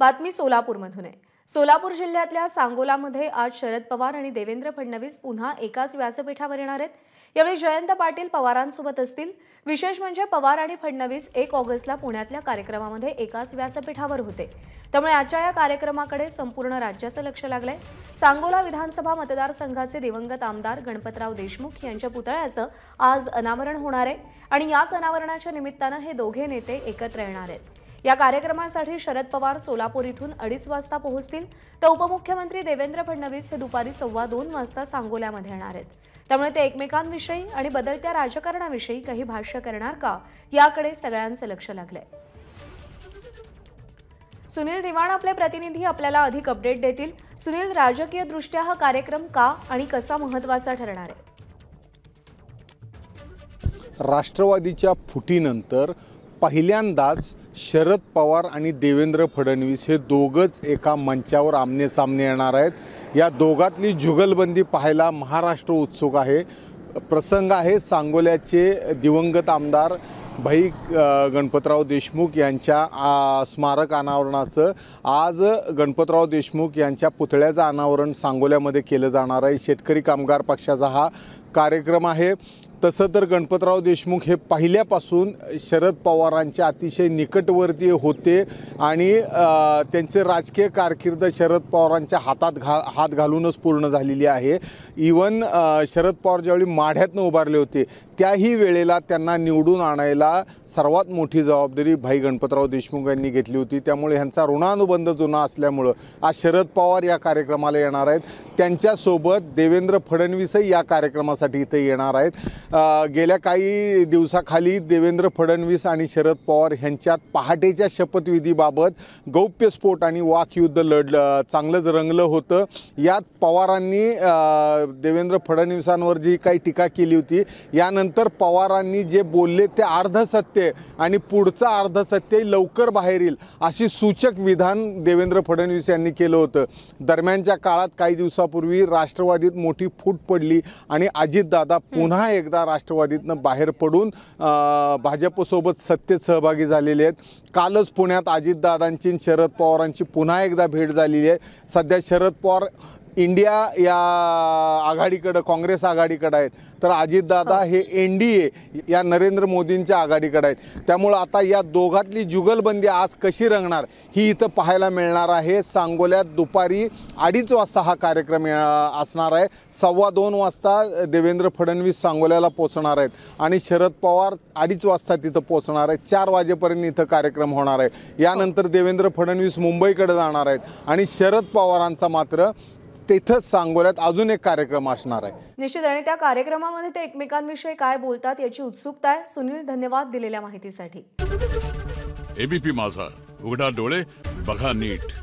बातमी सोलापूरमधून आहे सोलापूर जिल्ह्यातल्या सांगोलामध्ये आज शरद पवार आणि देवेंद्र फडणवीस पुन्हा एकाच व्यासपीठावर येणार आहेत यावेळी जयंत पाटील पवारांसोबत असतील विशेष म्हणजे पवार आणि फडणवीस एक ऑगस्टला पुण्यातल्या कार्यक्रमामध्ये एकाच व्यासपीठावर होते त्यामुळे आजच्या या कार्यक्रमाकडे संपूर्ण राज्याचं लक्ष लागलंय सांगोला विधानसभा मतदारसंघाचे दिवंगत आमदार गणपतराव देशमुख यांच्या पुतळ्याचं आज अनावरण होणार आहे आणि याच अनावरणाच्या निमित्तानं हे दोघे नेते एकत्र येणार आहेत या कार्यक्रमासाठी शरद पवार सोलापूर इथून अडीच वाजता पोहोचतील तर उपमुख्यमंत्री देवेंद्र फडणवीस हे दुपारी सव्वा दोन वाजता सांगोल्यामध्ये येणार आहेत त्यामुळे ते एकमेकांविषयी आणि बदलत्या राजकारणाविषयी काही भाष्य करणार का याकडे सगळ्यांचं लक्ष लागलंय सुनील दिवाण आपले प्रतिनिधी आपल्याला अधिक अपडेट देतील सुनील राजकीय दृष्ट्या हा कार्यक्रम का आणि कसा महत्वाचा ठरणार आहे राष्ट्रवादीच्या फुटीनंतर पहिल्यांदाच शरद पवार आणि देवेंद्र फडणवीस हे दोघंच एका मंचावर आमने सामने येणार आहेत या दोघातली जुगलबंदी पाहायला महाराष्ट्र उत्सुक आहे प्रसंग आहे सांगोल्याचे दिवंगत आमदार भाई गणपतराव देशमुख यांच्या स्मारक अनावरणाचं आज गणपतराव देशमुख यांच्या पुतळ्याचं अनावरण सांगोल्यामध्ये केलं जाणार आहे शेतकरी कामगार पक्षाचा हा कार्यक्रम आहे तसं तर गणपतराव देशमुख हे पहिल्यापासून शरद पवारांच्या अतिशय निकटवर्ती होते आणि त्यांचे राजकीय कारकीर्द शरद पवारांच्या हातात घा हात घालूनच पूर्ण झालेली आहे इवन शरद पवार ज्यावेळी माढ्यातनं उभारले होते त्याही वेळेला त्यांना निवडून आणायला सर्वात मोठी जबाबदारी भाई गणपतराव देशमुख यांनी घेतली होती त्यामुळे ह्यांचा ऋणानुबंध जुना असल्यामुळं आज शरद पवार या कार्यक्रमाला येणार आहेत त्यांच्यासोबत देवेंद्र फडणवीसही या कार्यक्रमासाठी इथे येणार आहेत गेल्या काही दिवसाखाली देवेंद्र फडणवीस आणि शरद पवार ह्यांच्यात पहाटेच्या शपथविधीबाबत गौप्यस्फोट आणि वाकयुद्ध लढलं चांगलंच रंगलं होतं यात पवारांनी देवेंद्र फडणवीसांवर जी काही टीका केली होती यानंतर पवारांनी जे बोलले ते अर्धसत्य आणि पुढचं अर्धसत्य लवकर बाहेर येईल अशी सूचक विधान देवेंद्र फडणवीस यांनी केलं होतं दरम्यानच्या काळात काही दिवसापूर्वी राष्ट्रवादीत मोठी फूट पडली आणि अजितदादा पुन्हा एकदा महिला राष्ट्रवादीतनं बाहेर पडून भाजपसोबत सत्तेत सहभागी झालेले आहेत कालच पुण्यात अजितदादांची शरद पवारांची पुन्हा एकदा भेट झालेली आहे सध्या शरद पवार इंडिया या आघाडीकडं काँग्रेस आघाडीकडं आहेत तर अजितदादा हे एन डी ए या नरेंद्र मोदींच्या आघाडीकडे आहेत त्यामुळं आता या दोघातली जुगलबंदी आज कशी रंगणार ही इथं पाहायला मिळणार आहे सांगोल्यात दुपारी अडीच वाजता हा कार्यक्रम असणार आहे सव्वा दोन वाजता देवेंद्र फडणवीस सांगोल्याला पोचणार आहेत आणि शरद पवार अडीच वाजता तिथं पोचणार आहेत चार वाजेपर्यंत इथं कार्यक्रम होणार आहे यानंतर देवेंद्र फडणवीस मुंबईकडे जाणार आहेत आणि शरद पवारांचा मात्र तिथंच सांगोल्यात अजून एक कार्यक्रम असणार आहे निश्चित आणि त्या कार्यक्रमामध्ये ते एकमेकांविषयी काय बोलतात याची उत्सुकता आहे सुनील धन्यवाद दिलेल्या माहितीसाठी एबीपी माझा उघडा डोळे बघा नीट